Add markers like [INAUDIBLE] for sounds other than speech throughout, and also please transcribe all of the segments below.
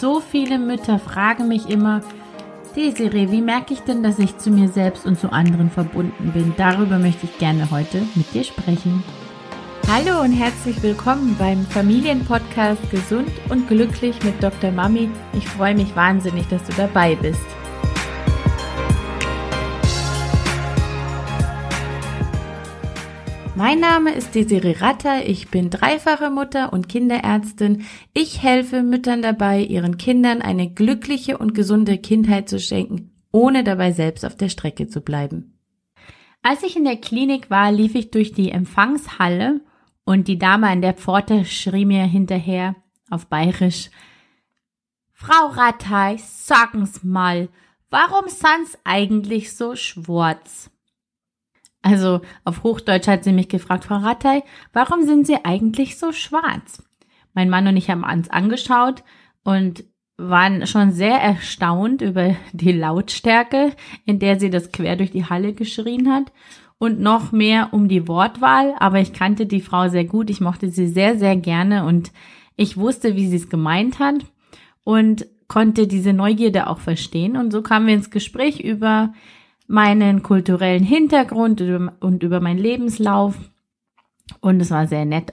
So viele Mütter fragen mich immer, Desiree, wie merke ich denn, dass ich zu mir selbst und zu anderen verbunden bin? Darüber möchte ich gerne heute mit dir sprechen. Hallo und herzlich willkommen beim Familienpodcast Gesund und Glücklich mit Dr. Mami. Ich freue mich wahnsinnig, dass du dabei bist. Mein Name ist Desiree Ratter, ich bin dreifache Mutter und Kinderärztin. Ich helfe Müttern dabei, ihren Kindern eine glückliche und gesunde Kindheit zu schenken, ohne dabei selbst auf der Strecke zu bleiben. Als ich in der Klinik war, lief ich durch die Empfangshalle und die Dame an der Pforte schrie mir hinterher auf Bayerisch Frau Rattay, sagen's mal, warum sind's eigentlich so schwarz? Also auf Hochdeutsch hat sie mich gefragt, Frau Rattay, warum sind Sie eigentlich so schwarz? Mein Mann und ich haben uns angeschaut und waren schon sehr erstaunt über die Lautstärke, in der sie das quer durch die Halle geschrien hat und noch mehr um die Wortwahl, aber ich kannte die Frau sehr gut, ich mochte sie sehr, sehr gerne und ich wusste, wie sie es gemeint hat und konnte diese Neugierde auch verstehen und so kamen wir ins Gespräch über meinen kulturellen Hintergrund und über meinen Lebenslauf. Und es war sehr nett.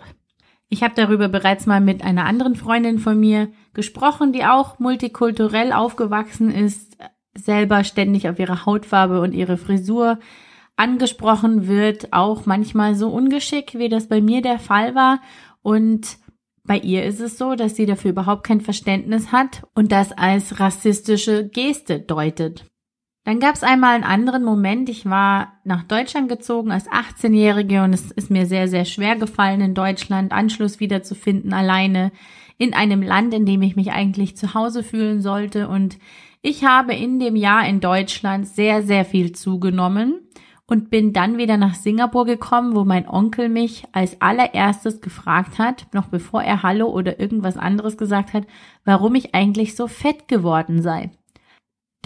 Ich habe darüber bereits mal mit einer anderen Freundin von mir gesprochen, die auch multikulturell aufgewachsen ist, selber ständig auf ihre Hautfarbe und ihre Frisur angesprochen wird, auch manchmal so ungeschickt, wie das bei mir der Fall war. Und bei ihr ist es so, dass sie dafür überhaupt kein Verständnis hat und das als rassistische Geste deutet. Dann gab es einmal einen anderen Moment. Ich war nach Deutschland gezogen als 18-Jährige und es ist mir sehr, sehr schwer gefallen, in Deutschland Anschluss wiederzufinden, alleine in einem Land, in dem ich mich eigentlich zu Hause fühlen sollte. Und ich habe in dem Jahr in Deutschland sehr, sehr viel zugenommen und bin dann wieder nach Singapur gekommen, wo mein Onkel mich als allererstes gefragt hat, noch bevor er Hallo oder irgendwas anderes gesagt hat, warum ich eigentlich so fett geworden sei.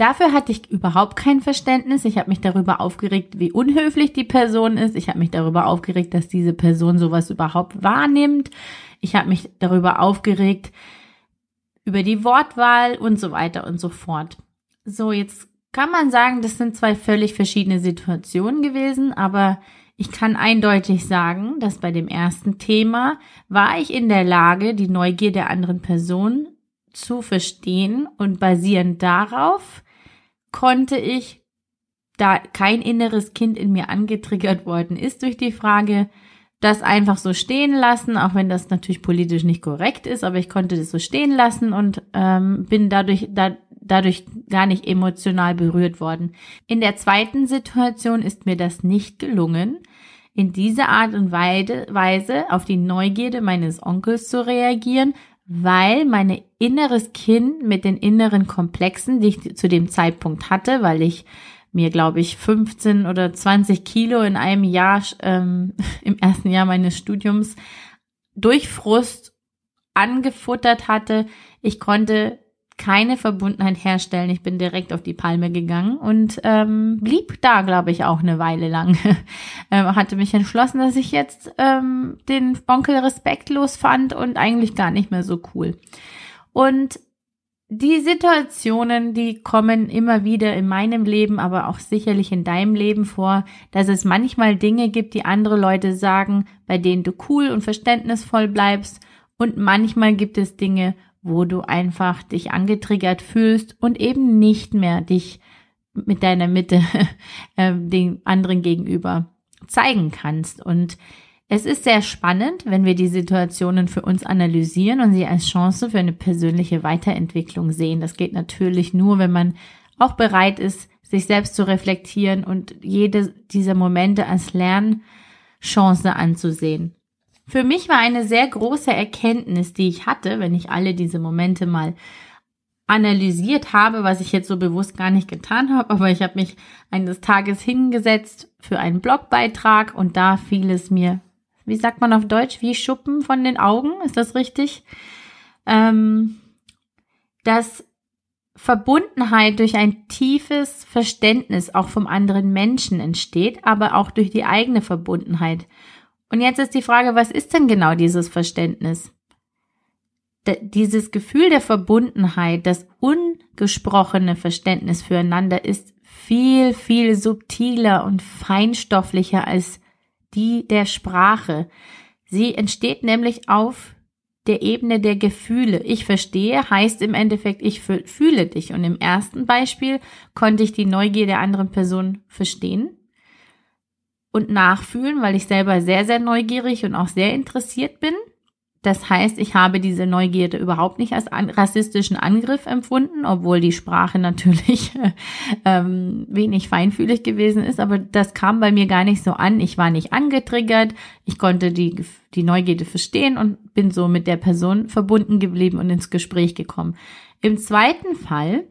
Dafür hatte ich überhaupt kein Verständnis. Ich habe mich darüber aufgeregt, wie unhöflich die Person ist. Ich habe mich darüber aufgeregt, dass diese Person sowas überhaupt wahrnimmt. Ich habe mich darüber aufgeregt, über die Wortwahl und so weiter und so fort. So, jetzt kann man sagen, das sind zwei völlig verschiedene Situationen gewesen, aber ich kann eindeutig sagen, dass bei dem ersten Thema war ich in der Lage, die Neugier der anderen Person zu verstehen und basierend darauf konnte ich, da kein inneres Kind in mir angetriggert worden ist durch die Frage, das einfach so stehen lassen, auch wenn das natürlich politisch nicht korrekt ist, aber ich konnte das so stehen lassen und ähm, bin dadurch da, dadurch gar nicht emotional berührt worden. In der zweiten Situation ist mir das nicht gelungen, in dieser Art und Weise auf die Neugierde meines Onkels zu reagieren, weil mein inneres Kind mit den inneren Komplexen, die ich zu dem Zeitpunkt hatte, weil ich mir, glaube ich, 15 oder 20 Kilo in einem Jahr, ähm, [LAUGHS] im ersten Jahr meines Studiums, durch Frust angefuttert hatte. Ich konnte keine Verbundenheit herstellen. Ich bin direkt auf die Palme gegangen und ähm, blieb da, glaube ich, auch eine Weile lang. [LAUGHS] ähm, hatte mich entschlossen, dass ich jetzt ähm, den Onkel respektlos fand und eigentlich gar nicht mehr so cool. Und die Situationen, die kommen immer wieder in meinem Leben, aber auch sicherlich in deinem Leben vor, dass es manchmal Dinge gibt, die andere Leute sagen, bei denen du cool und verständnisvoll bleibst. Und manchmal gibt es Dinge, wo du einfach dich angetriggert fühlst und eben nicht mehr dich mit deiner Mitte [LAUGHS] äh, den anderen gegenüber zeigen kannst. Und es ist sehr spannend, wenn wir die Situationen für uns analysieren und sie als Chance für eine persönliche Weiterentwicklung sehen. Das geht natürlich nur, wenn man auch bereit ist, sich selbst zu reflektieren und jede dieser Momente als Lernchance anzusehen. Für mich war eine sehr große Erkenntnis, die ich hatte, wenn ich alle diese Momente mal analysiert habe, was ich jetzt so bewusst gar nicht getan habe, aber ich habe mich eines Tages hingesetzt für einen Blogbeitrag und da fiel es mir, wie sagt man auf Deutsch, wie Schuppen von den Augen, ist das richtig? Ähm, dass Verbundenheit durch ein tiefes Verständnis auch vom anderen Menschen entsteht, aber auch durch die eigene Verbundenheit. Und jetzt ist die Frage, was ist denn genau dieses Verständnis? D dieses Gefühl der Verbundenheit, das ungesprochene Verständnis füreinander ist viel, viel subtiler und feinstofflicher als die der Sprache. Sie entsteht nämlich auf der Ebene der Gefühle. Ich verstehe heißt im Endeffekt, ich fühle dich. Und im ersten Beispiel konnte ich die Neugier der anderen Person verstehen und nachfühlen, weil ich selber sehr, sehr neugierig und auch sehr interessiert bin. Das heißt, ich habe diese Neugierde überhaupt nicht als an, rassistischen Angriff empfunden, obwohl die Sprache [LAUGHS] natürlich ähm, wenig feinfühlig gewesen ist, aber das kam bei mir gar nicht so an. Ich war nicht angetriggert, ich konnte die, die Neugierde verstehen und bin so mit der Person verbunden geblieben und ins Gespräch gekommen. Im zweiten Fall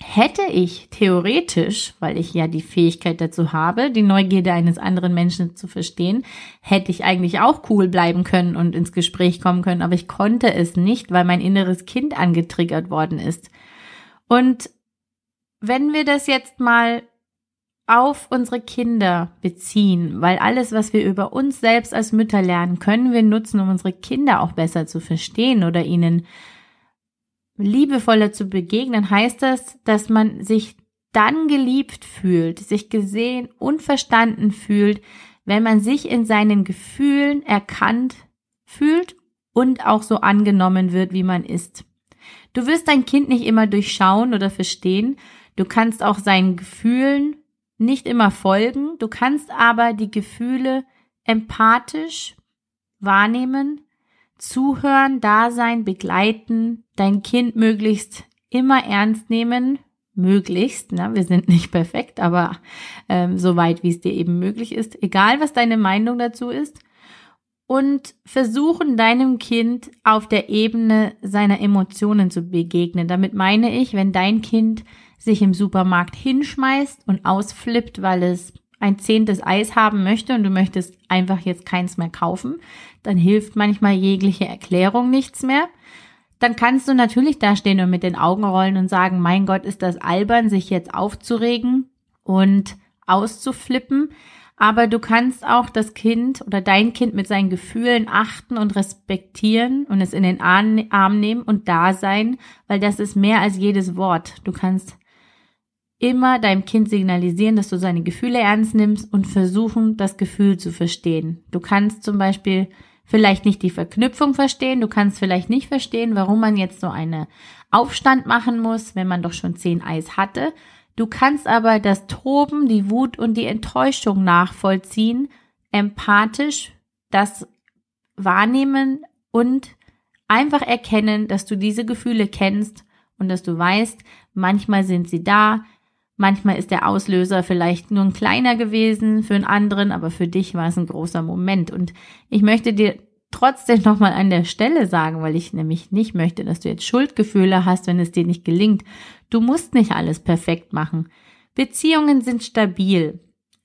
hätte ich theoretisch, weil ich ja die Fähigkeit dazu habe, die Neugierde eines anderen Menschen zu verstehen, hätte ich eigentlich auch cool bleiben können und ins Gespräch kommen können, aber ich konnte es nicht, weil mein inneres Kind angetriggert worden ist. Und wenn wir das jetzt mal auf unsere Kinder beziehen, weil alles, was wir über uns selbst als Mütter lernen, können wir nutzen, um unsere Kinder auch besser zu verstehen oder ihnen liebevoller zu begegnen, heißt das, dass man sich dann geliebt fühlt, sich gesehen und verstanden fühlt, wenn man sich in seinen Gefühlen erkannt fühlt und auch so angenommen wird, wie man ist. Du wirst dein Kind nicht immer durchschauen oder verstehen, du kannst auch seinen Gefühlen nicht immer folgen, du kannst aber die Gefühle empathisch wahrnehmen, Zuhören, da sein, begleiten, dein Kind möglichst immer ernst nehmen, möglichst, ne? wir sind nicht perfekt, aber ähm, so weit, wie es dir eben möglich ist, egal was deine Meinung dazu ist, und versuchen deinem Kind auf der Ebene seiner Emotionen zu begegnen. Damit meine ich, wenn dein Kind sich im Supermarkt hinschmeißt und ausflippt, weil es ein zehntes Eis haben möchte und du möchtest einfach jetzt keins mehr kaufen, dann hilft manchmal jegliche Erklärung nichts mehr. Dann kannst du natürlich dastehen und mit den Augen rollen und sagen, mein Gott, ist das albern, sich jetzt aufzuregen und auszuflippen. Aber du kannst auch das Kind oder dein Kind mit seinen Gefühlen achten und respektieren und es in den Arm nehmen und da sein, weil das ist mehr als jedes Wort. Du kannst immer deinem Kind signalisieren, dass du seine Gefühle ernst nimmst und versuchen, das Gefühl zu verstehen. Du kannst zum Beispiel vielleicht nicht die Verknüpfung verstehen, du kannst vielleicht nicht verstehen, warum man jetzt so einen Aufstand machen muss, wenn man doch schon zehn Eis hatte. Du kannst aber das Toben, die Wut und die Enttäuschung nachvollziehen, empathisch das wahrnehmen und einfach erkennen, dass du diese Gefühle kennst und dass du weißt, manchmal sind sie da, Manchmal ist der Auslöser vielleicht nur ein kleiner gewesen für einen anderen, aber für dich war es ein großer Moment. Und ich möchte dir trotzdem nochmal an der Stelle sagen, weil ich nämlich nicht möchte, dass du jetzt Schuldgefühle hast, wenn es dir nicht gelingt. Du musst nicht alles perfekt machen. Beziehungen sind stabil.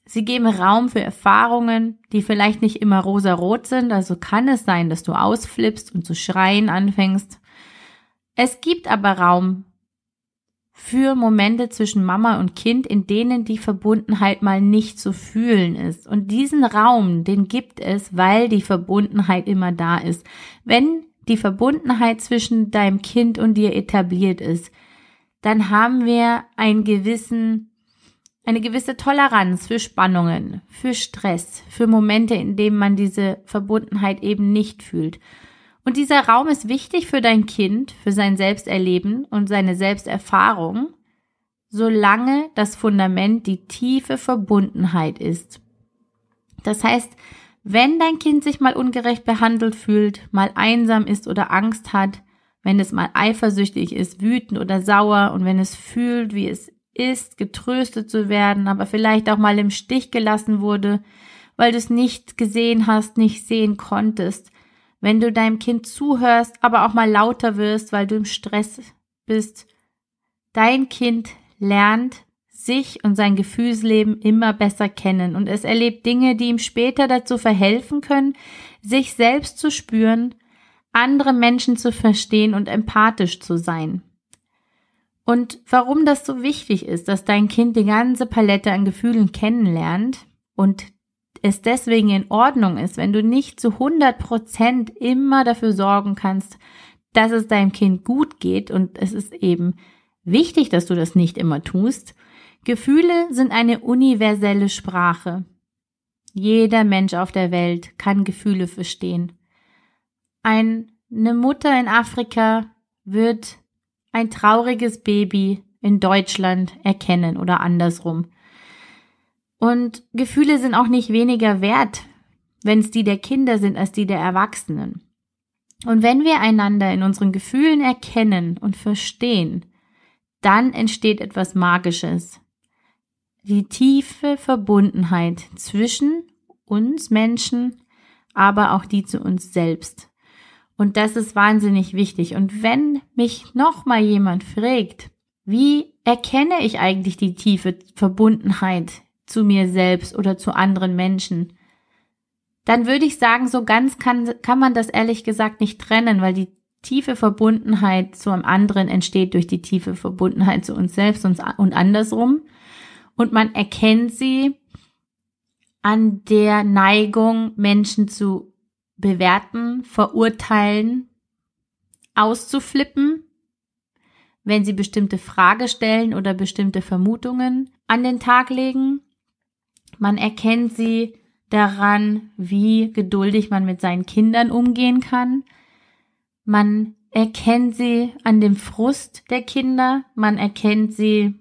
Sie geben Raum für Erfahrungen, die vielleicht nicht immer rosarot sind, also kann es sein, dass du ausflippst und zu schreien anfängst. Es gibt aber Raum für Momente zwischen Mama und Kind, in denen die Verbundenheit mal nicht zu fühlen ist. Und diesen Raum, den gibt es, weil die Verbundenheit immer da ist. Wenn die Verbundenheit zwischen deinem Kind und dir etabliert ist, dann haben wir einen gewissen, eine gewisse Toleranz für Spannungen, für Stress, für Momente, in denen man diese Verbundenheit eben nicht fühlt. Und dieser Raum ist wichtig für dein Kind, für sein Selbsterleben und seine Selbsterfahrung, solange das Fundament die tiefe Verbundenheit ist. Das heißt, wenn dein Kind sich mal ungerecht behandelt fühlt, mal einsam ist oder Angst hat, wenn es mal eifersüchtig ist, wütend oder sauer und wenn es fühlt, wie es ist, getröstet zu werden, aber vielleicht auch mal im Stich gelassen wurde, weil du es nicht gesehen hast, nicht sehen konntest, wenn du deinem Kind zuhörst, aber auch mal lauter wirst, weil du im Stress bist, dein Kind lernt sich und sein Gefühlsleben immer besser kennen und es erlebt Dinge, die ihm später dazu verhelfen können, sich selbst zu spüren, andere Menschen zu verstehen und empathisch zu sein. Und warum das so wichtig ist, dass dein Kind die ganze Palette an Gefühlen kennenlernt und es deswegen in Ordnung ist, wenn du nicht zu 100 Prozent immer dafür sorgen kannst, dass es deinem Kind gut geht und es ist eben wichtig, dass du das nicht immer tust. Gefühle sind eine universelle Sprache. Jeder Mensch auf der Welt kann Gefühle verstehen. Eine Mutter in Afrika wird ein trauriges Baby in Deutschland erkennen oder andersrum. Und Gefühle sind auch nicht weniger wert, wenn es die der Kinder sind, als die der Erwachsenen. Und wenn wir einander in unseren Gefühlen erkennen und verstehen, dann entsteht etwas Magisches. Die tiefe Verbundenheit zwischen uns Menschen, aber auch die zu uns selbst. Und das ist wahnsinnig wichtig. Und wenn mich nochmal jemand fragt, wie erkenne ich eigentlich die tiefe Verbundenheit zu mir selbst oder zu anderen Menschen, dann würde ich sagen, so ganz kann, kann man das ehrlich gesagt nicht trennen, weil die tiefe Verbundenheit zu einem anderen entsteht durch die tiefe Verbundenheit zu uns selbst und, und andersrum. Und man erkennt sie an der Neigung, Menschen zu bewerten, verurteilen, auszuflippen, wenn sie bestimmte Frage stellen oder bestimmte Vermutungen an den Tag legen man erkennt sie daran, wie geduldig man mit seinen Kindern umgehen kann. Man erkennt sie an dem Frust der Kinder. Man erkennt sie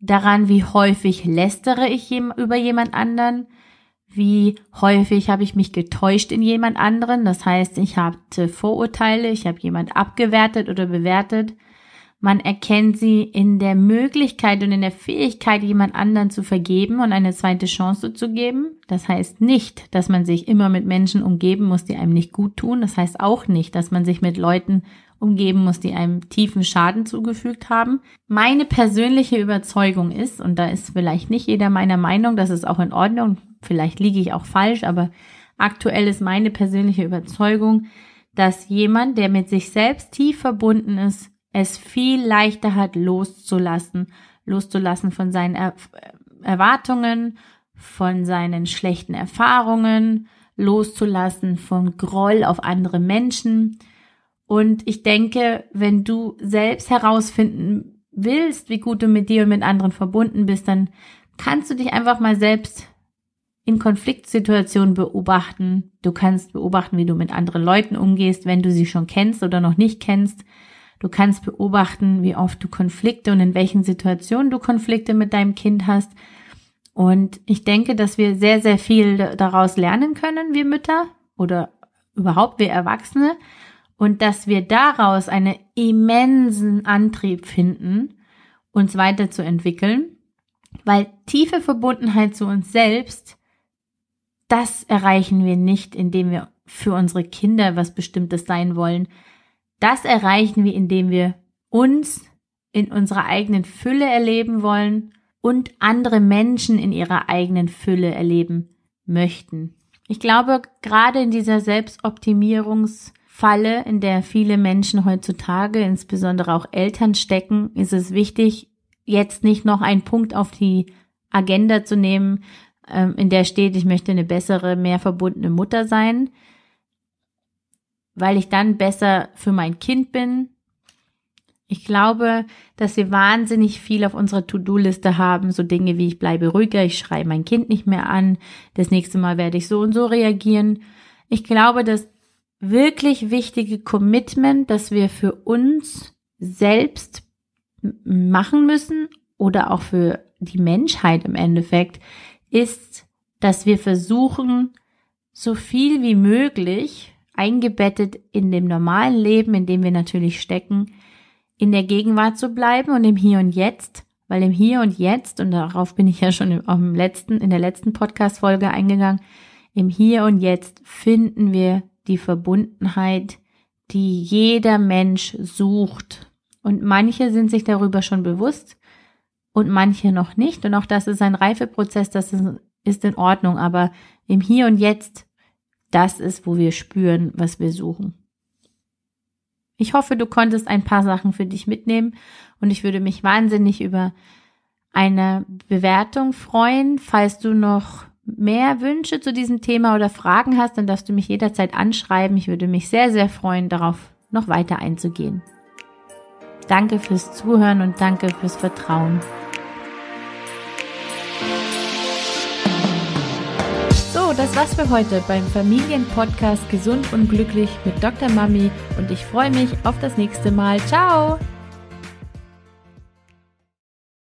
daran, wie häufig lästere ich über jemand anderen. Wie häufig habe ich mich getäuscht in jemand anderen. Das heißt, ich hatte Vorurteile, ich habe jemand abgewertet oder bewertet. Man erkennt sie in der Möglichkeit und in der Fähigkeit, jemand anderen zu vergeben und eine zweite Chance zu geben. Das heißt nicht, dass man sich immer mit Menschen umgeben muss, die einem nicht gut tun. Das heißt auch nicht, dass man sich mit Leuten umgeben muss, die einem tiefen Schaden zugefügt haben. Meine persönliche Überzeugung ist, und da ist vielleicht nicht jeder meiner Meinung, das ist auch in Ordnung, vielleicht liege ich auch falsch, aber aktuell ist meine persönliche Überzeugung, dass jemand, der mit sich selbst tief verbunden ist, es viel leichter hat, loszulassen, loszulassen von seinen er Erwartungen, von seinen schlechten Erfahrungen, loszulassen von Groll auf andere Menschen. Und ich denke, wenn du selbst herausfinden willst, wie gut du mit dir und mit anderen verbunden bist, dann kannst du dich einfach mal selbst in Konfliktsituationen beobachten. Du kannst beobachten, wie du mit anderen Leuten umgehst, wenn du sie schon kennst oder noch nicht kennst. Du kannst beobachten, wie oft du Konflikte und in welchen Situationen du Konflikte mit deinem Kind hast. Und ich denke, dass wir sehr, sehr viel daraus lernen können, wir Mütter oder überhaupt wir Erwachsene. Und dass wir daraus einen immensen Antrieb finden, uns weiterzuentwickeln. Weil tiefe Verbundenheit zu uns selbst, das erreichen wir nicht, indem wir für unsere Kinder was Bestimmtes sein wollen, das erreichen wir, indem wir uns in unserer eigenen Fülle erleben wollen und andere Menschen in ihrer eigenen Fülle erleben möchten. Ich glaube, gerade in dieser Selbstoptimierungsfalle, in der viele Menschen heutzutage, insbesondere auch Eltern stecken, ist es wichtig, jetzt nicht noch einen Punkt auf die Agenda zu nehmen, ähm, in der steht, ich möchte eine bessere, mehr verbundene Mutter sein, weil ich dann besser für mein Kind bin. Ich glaube, dass wir wahnsinnig viel auf unserer To-Do-Liste haben, so Dinge wie ich bleibe ruhiger, ich schreie mein Kind nicht mehr an, das nächste Mal werde ich so und so reagieren. Ich glaube, das wirklich wichtige Commitment, das wir für uns selbst machen müssen oder auch für die Menschheit im Endeffekt, ist, dass wir versuchen, so viel wie möglich eingebettet in dem normalen Leben, in dem wir natürlich stecken, in der Gegenwart zu bleiben und im Hier und Jetzt, weil im Hier und Jetzt, und darauf bin ich ja schon im, letzten, in der letzten Podcast-Folge eingegangen, im Hier und Jetzt finden wir die Verbundenheit, die jeder Mensch sucht. Und manche sind sich darüber schon bewusst und manche noch nicht. Und auch das ist ein Reifeprozess, das ist in Ordnung. Aber im Hier und Jetzt das ist, wo wir spüren, was wir suchen. Ich hoffe, du konntest ein paar Sachen für dich mitnehmen und ich würde mich wahnsinnig über eine Bewertung freuen. Falls du noch mehr Wünsche zu diesem Thema oder Fragen hast, dann darfst du mich jederzeit anschreiben. Ich würde mich sehr, sehr freuen, darauf noch weiter einzugehen. Danke fürs Zuhören und danke fürs Vertrauen. das war's für heute beim Familienpodcast Gesund und Glücklich mit Dr. Mami und ich freue mich auf das nächste Mal. Ciao!